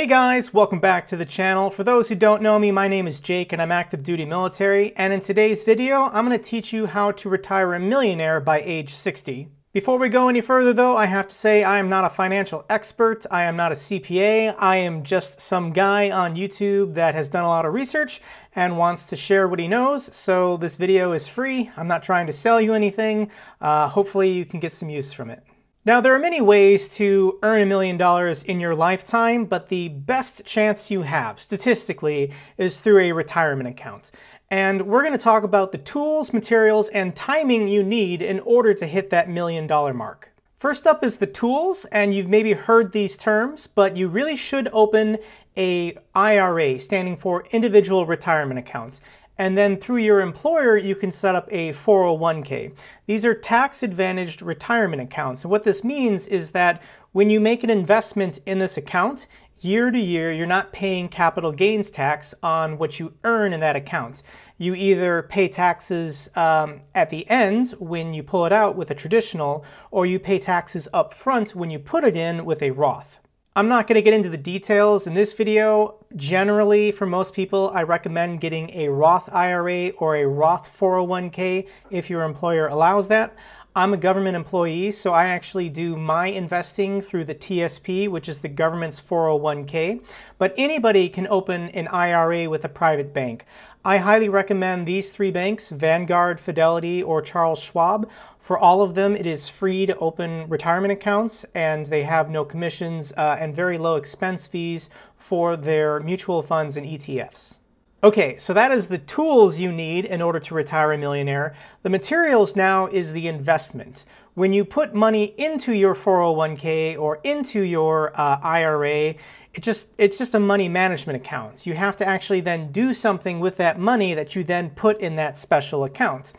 Hey guys, welcome back to the channel. For those who don't know me, my name is Jake and I'm active duty military, and in today's video, I'm gonna teach you how to retire a millionaire by age 60. Before we go any further though, I have to say I am not a financial expert, I am not a CPA, I am just some guy on YouTube that has done a lot of research and wants to share what he knows, so this video is free, I'm not trying to sell you anything, uh, hopefully you can get some use from it. Now, there are many ways to earn a million dollars in your lifetime, but the best chance you have, statistically, is through a retirement account. And we're going to talk about the tools, materials, and timing you need in order to hit that million dollar mark. First up is the tools, and you've maybe heard these terms, but you really should open a IRA, standing for Individual Retirement Account. And then through your employer, you can set up a 401k. These are tax advantaged retirement accounts. And what this means is that when you make an investment in this account, year to year, you're not paying capital gains tax on what you earn in that account. You either pay taxes um, at the end when you pull it out with a traditional, or you pay taxes up front when you put it in with a Roth. I'm not going to get into the details in this video. Generally, for most people, I recommend getting a Roth IRA or a Roth 401k if your employer allows that. I'm a government employee, so I actually do my investing through the TSP, which is the government's 401k. But anybody can open an IRA with a private bank. I highly recommend these three banks, Vanguard, Fidelity, or Charles Schwab. For all of them, it is free to open retirement accounts and they have no commissions uh, and very low expense fees for their mutual funds and ETFs. Okay, so that is the tools you need in order to retire a millionaire. The materials now is the investment. When you put money into your 401k or into your uh, IRA, it just it's just a money management account. You have to actually then do something with that money that you then put in that special account.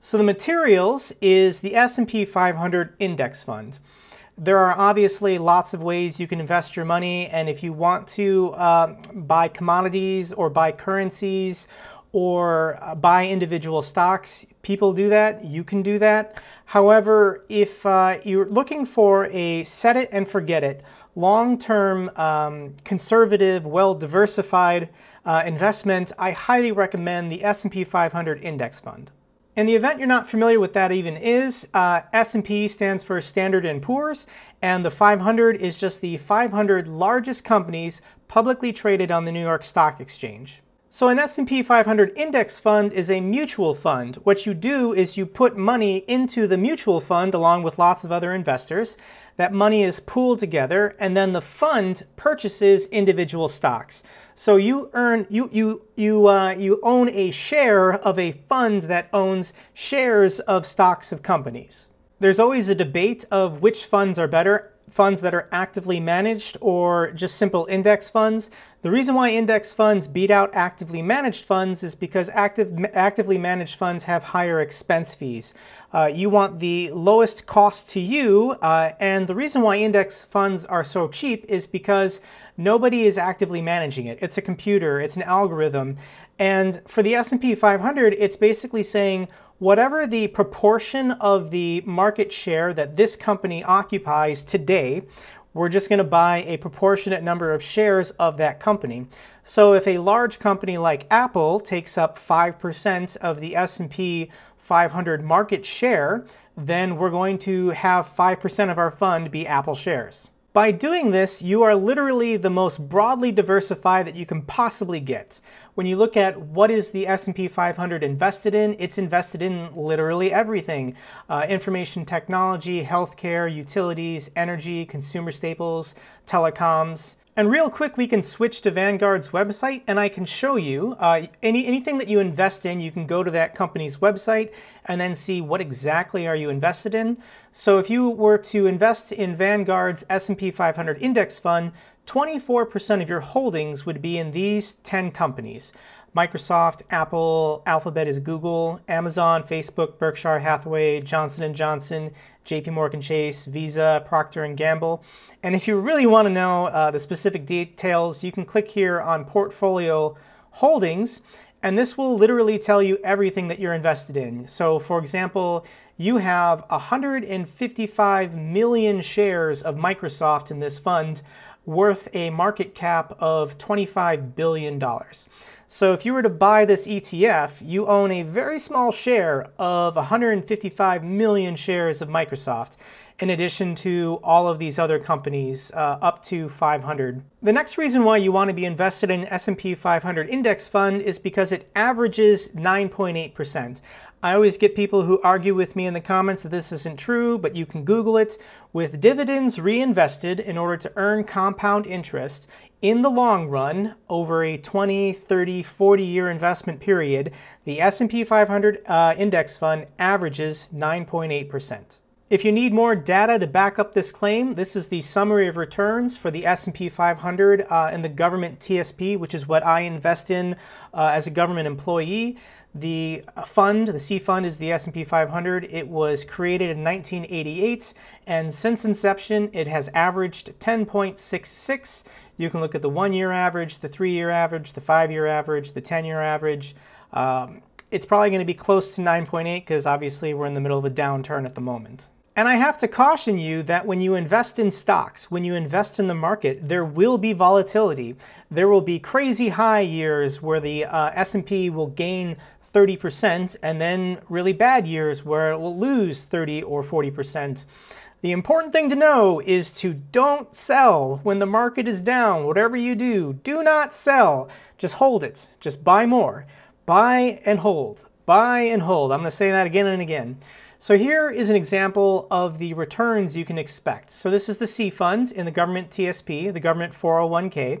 So the materials is the S&P 500 index fund. There are obviously lots of ways you can invest your money, and if you want to uh, buy commodities or buy currencies or uh, buy individual stocks. People do that. You can do that. However, if uh, you're looking for a set it and forget it, long-term, um, conservative, well-diversified uh, investment, I highly recommend the S&P 500 Index Fund. In the event you're not familiar with that even is, uh, S&P stands for Standard & Poor's, and the 500 is just the 500 largest companies publicly traded on the New York Stock Exchange. So an S&P 500 index fund is a mutual fund. What you do is you put money into the mutual fund along with lots of other investors. That money is pooled together and then the fund purchases individual stocks. So you earn you you you uh, you own a share of a fund that owns shares of stocks of companies. There's always a debate of which funds are better funds that are actively managed or just simple index funds. The reason why index funds beat out actively managed funds is because active, actively managed funds have higher expense fees. Uh, you want the lowest cost to you, uh, and the reason why index funds are so cheap is because nobody is actively managing it. It's a computer, it's an algorithm, and for the S&P 500, it's basically saying, whatever the proportion of the market share that this company occupies today, we're just going to buy a proportionate number of shares of that company. So if a large company like Apple takes up 5% of the S&P 500 market share, then we're going to have 5% of our fund be Apple shares. By doing this, you are literally the most broadly diversified that you can possibly get when you look at what is the S&P 500 invested in, it's invested in literally everything. Uh, information technology, healthcare, utilities, energy, consumer staples, telecoms. And real quick, we can switch to Vanguard's website and I can show you uh, any, anything that you invest in, you can go to that company's website and then see what exactly are you invested in. So if you were to invest in Vanguard's S&P 500 index fund, 24% of your holdings would be in these 10 companies Microsoft, Apple, Alphabet is Google, Amazon, Facebook, Berkshire Hathaway, Johnson & Johnson, JP Morgan Chase, Visa, Procter & Gamble. And if you really want to know uh, the specific details, you can click here on Portfolio Holdings, and this will literally tell you everything that you're invested in. So for example, you have 155 million shares of Microsoft in this fund, worth a market cap of $25 billion. So if you were to buy this ETF, you own a very small share of 155 million shares of Microsoft, in addition to all of these other companies uh, up to 500. The next reason why you want to be invested in S&P 500 index fund is because it averages 9.8%. I always get people who argue with me in the comments that this isn't true, but you can Google it. With dividends reinvested in order to earn compound interest, in the long run, over a 20, 30, 40 year investment period, the S&P 500 uh, index fund averages 9.8%. If you need more data to back up this claim, this is the summary of returns for the S&P 500 uh, and the government TSP, which is what I invest in uh, as a government employee. The fund, the C fund, is the S&P 500. It was created in 1988, and since inception, it has averaged 10.66. You can look at the one-year average, the three-year average, the five-year average, the 10-year average. Um, it's probably going to be close to 9.8 because obviously we're in the middle of a downturn at the moment. And I have to caution you that when you invest in stocks, when you invest in the market, there will be volatility. There will be crazy high years where the uh, S&P will gain 30%, and then really bad years where it will lose 30 or 40%. The important thing to know is to don't sell when the market is down. Whatever you do, do not sell. Just hold it. Just buy more. Buy and hold. Buy and hold. I'm going to say that again and again. So here is an example of the returns you can expect. So this is the C fund in the government TSP, the government 401k.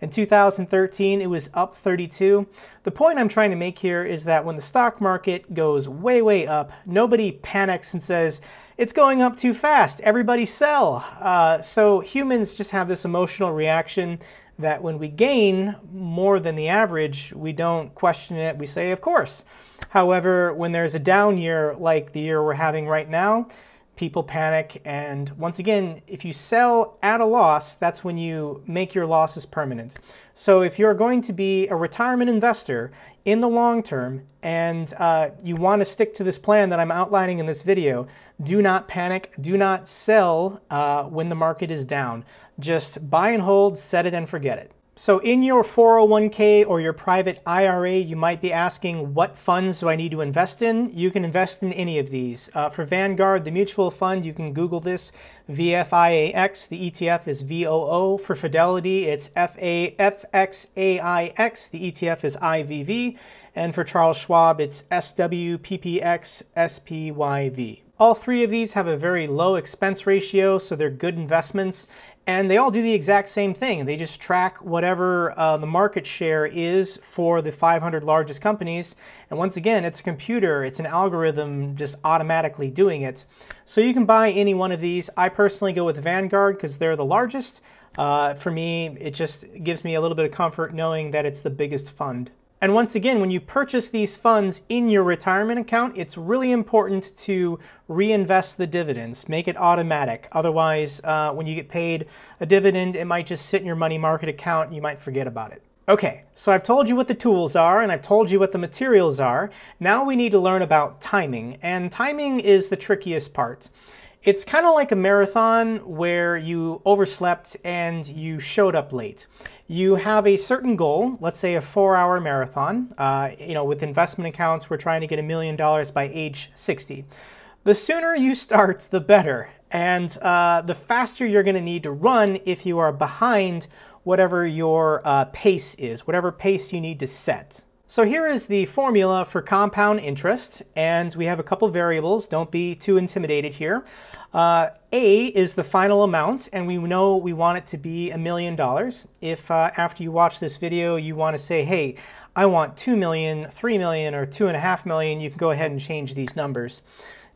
In 2013, it was up 32. The point I'm trying to make here is that when the stock market goes way, way up, nobody panics and says, it's going up too fast, everybody sell. Uh, so humans just have this emotional reaction that when we gain more than the average, we don't question it, we say, of course. However, when there's a down year like the year we're having right now, people panic. And once again, if you sell at a loss, that's when you make your losses permanent. So if you're going to be a retirement investor in the long term and uh, you want to stick to this plan that I'm outlining in this video, do not panic. Do not sell uh, when the market is down. Just buy and hold, set it and forget it. So in your 401k or your private IRA, you might be asking, what funds do I need to invest in? You can invest in any of these. Uh, for Vanguard, the mutual fund, you can Google this, VFIAX. The ETF is VOO. For Fidelity, it's FAFXAIX. The ETF is IVV. And for Charles Schwab, it's SWPPXSPYV. All three of these have a very low expense ratio, so they're good investments, and they all do the exact same thing. They just track whatever uh, the market share is for the 500 largest companies. And once again, it's a computer, it's an algorithm just automatically doing it. So you can buy any one of these. I personally go with Vanguard because they're the largest. Uh, for me, it just gives me a little bit of comfort knowing that it's the biggest fund. And once again, when you purchase these funds in your retirement account, it's really important to reinvest the dividends, make it automatic. Otherwise, uh, when you get paid a dividend, it might just sit in your money market account and you might forget about it. Okay, so I've told you what the tools are and I've told you what the materials are. Now we need to learn about timing, and timing is the trickiest part. It's kind of like a marathon where you overslept and you showed up late. You have a certain goal, let's say a four-hour marathon. Uh, you know, with investment accounts, we're trying to get a million dollars by age 60. The sooner you start, the better, and uh, the faster you're going to need to run if you are behind whatever your uh, pace is, whatever pace you need to set. So here is the formula for compound interest, and we have a couple variables. Don't be too intimidated here. Uh, a is the final amount, and we know we want it to be a million dollars. If uh, after you watch this video, you want to say, hey, I want 2 million, 3 million, or 2.5 million, you can go ahead and change these numbers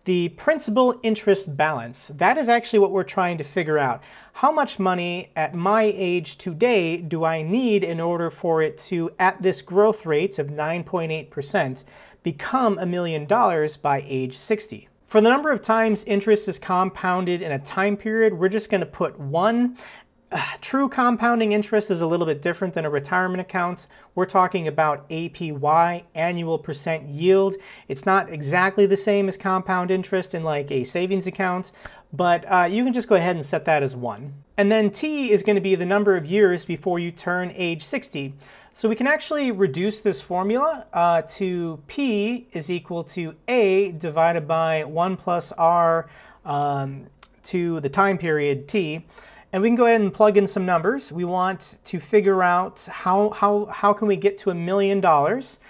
the principal interest balance. That is actually what we're trying to figure out. How much money at my age today do I need in order for it to, at this growth rate of 9.8%, become a million dollars by age 60? For the number of times interest is compounded in a time period, we're just gonna put one, true compounding interest is a little bit different than a retirement account. We're talking about APY, annual percent yield. It's not exactly the same as compound interest in like a savings account, but uh, you can just go ahead and set that as one. And then T is gonna be the number of years before you turn age 60. So we can actually reduce this formula uh, to P is equal to A divided by one plus R um, to the time period T. And we can go ahead and plug in some numbers. We want to figure out how, how, how can we get to a million dollars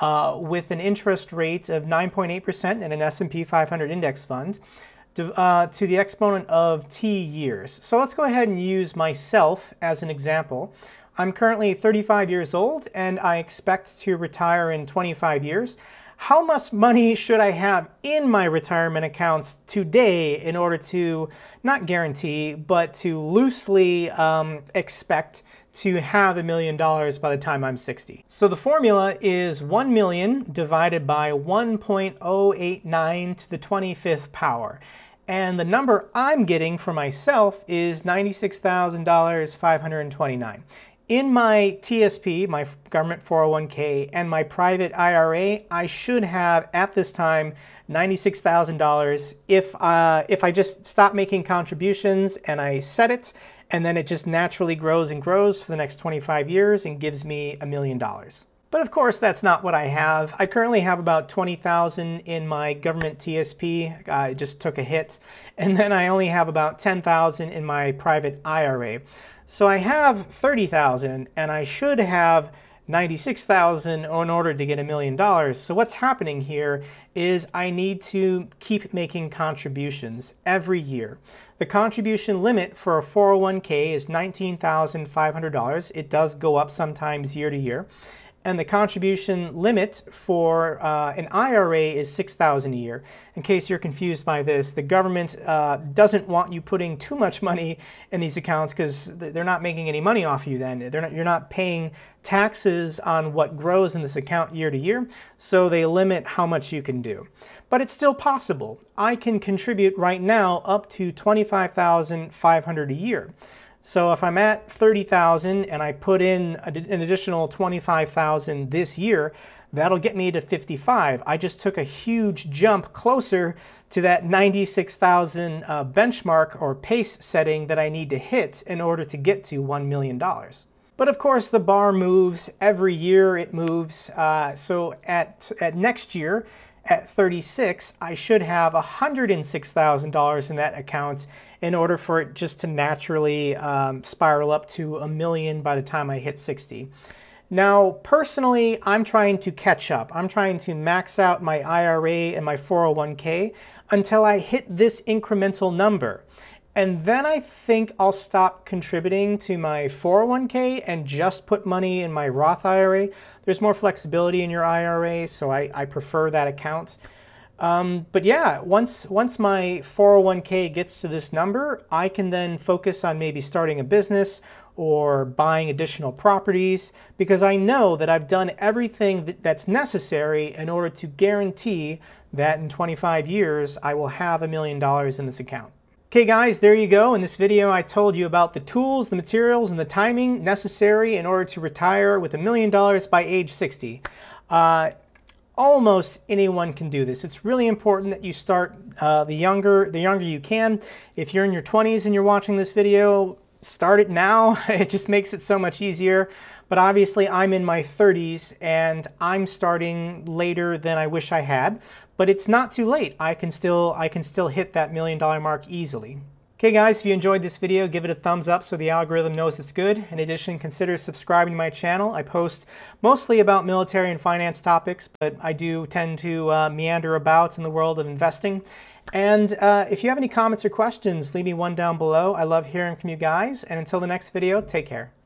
uh, with an interest rate of 9.8% in an S&P 500 index fund to, uh, to the exponent of t years. So let's go ahead and use myself as an example. I'm currently 35 years old and I expect to retire in 25 years how much money should I have in my retirement accounts today in order to not guarantee, but to loosely um, expect to have a million dollars by the time I'm 60. So the formula is 1 million divided by 1.089 to the 25th power. And the number I'm getting for myself is $96,529 in my TSP, my government 401k, and my private IRA, I should have at this time $96,000 if, uh, if I just stop making contributions and I set it, and then it just naturally grows and grows for the next 25 years and gives me a million dollars. But of course, that's not what I have. I currently have about 20,000 in my government TSP. I just took a hit. And then I only have about 10,000 in my private IRA. So I have 30,000 and I should have 96,000 in order to get a million dollars. So what's happening here is I need to keep making contributions every year. The contribution limit for a 401k is $19,500. It does go up sometimes year to year and the contribution limit for uh, an IRA is 6000 a year. In case you're confused by this, the government uh, doesn't want you putting too much money in these accounts because they're not making any money off you then. Not, you're not paying taxes on what grows in this account year to year, so they limit how much you can do. But it's still possible. I can contribute right now up to 25500 a year. So if I'm at 30,000 and I put in an additional 25,000 this year, that'll get me to 55. I just took a huge jump closer to that 96,000 uh, benchmark or pace setting that I need to hit in order to get to $1 million. But of course, the bar moves every year. It moves. Uh, so at at next year, at 36, I should have $106,000 in that account in order for it just to naturally um, spiral up to a million by the time I hit 60. Now, personally, I'm trying to catch up. I'm trying to max out my IRA and my 401k until I hit this incremental number. And then I think I'll stop contributing to my 401k and just put money in my Roth IRA. There's more flexibility in your IRA, so I, I prefer that account. Um, but yeah, once once my 401k gets to this number, I can then focus on maybe starting a business or buying additional properties because I know that I've done everything that, that's necessary in order to guarantee that in 25 years I will have a million dollars in this account. Okay guys, there you go. In this video I told you about the tools, the materials, and the timing necessary in order to retire with a million dollars by age 60. Uh, almost anyone can do this. It's really important that you start uh, the younger the younger you can. If you're in your 20s and you're watching this video, start it now. It just makes it so much easier. But obviously I'm in my 30s and I'm starting later than I wish I had, but it's not too late. I can still I can still hit that million dollar mark easily. Okay guys, if you enjoyed this video, give it a thumbs up so the algorithm knows it's good. In addition, consider subscribing to my channel. I post mostly about military and finance topics, but I do tend to uh, meander about in the world of investing. And uh, if you have any comments or questions, leave me one down below. I love hearing from you guys. And until the next video, take care.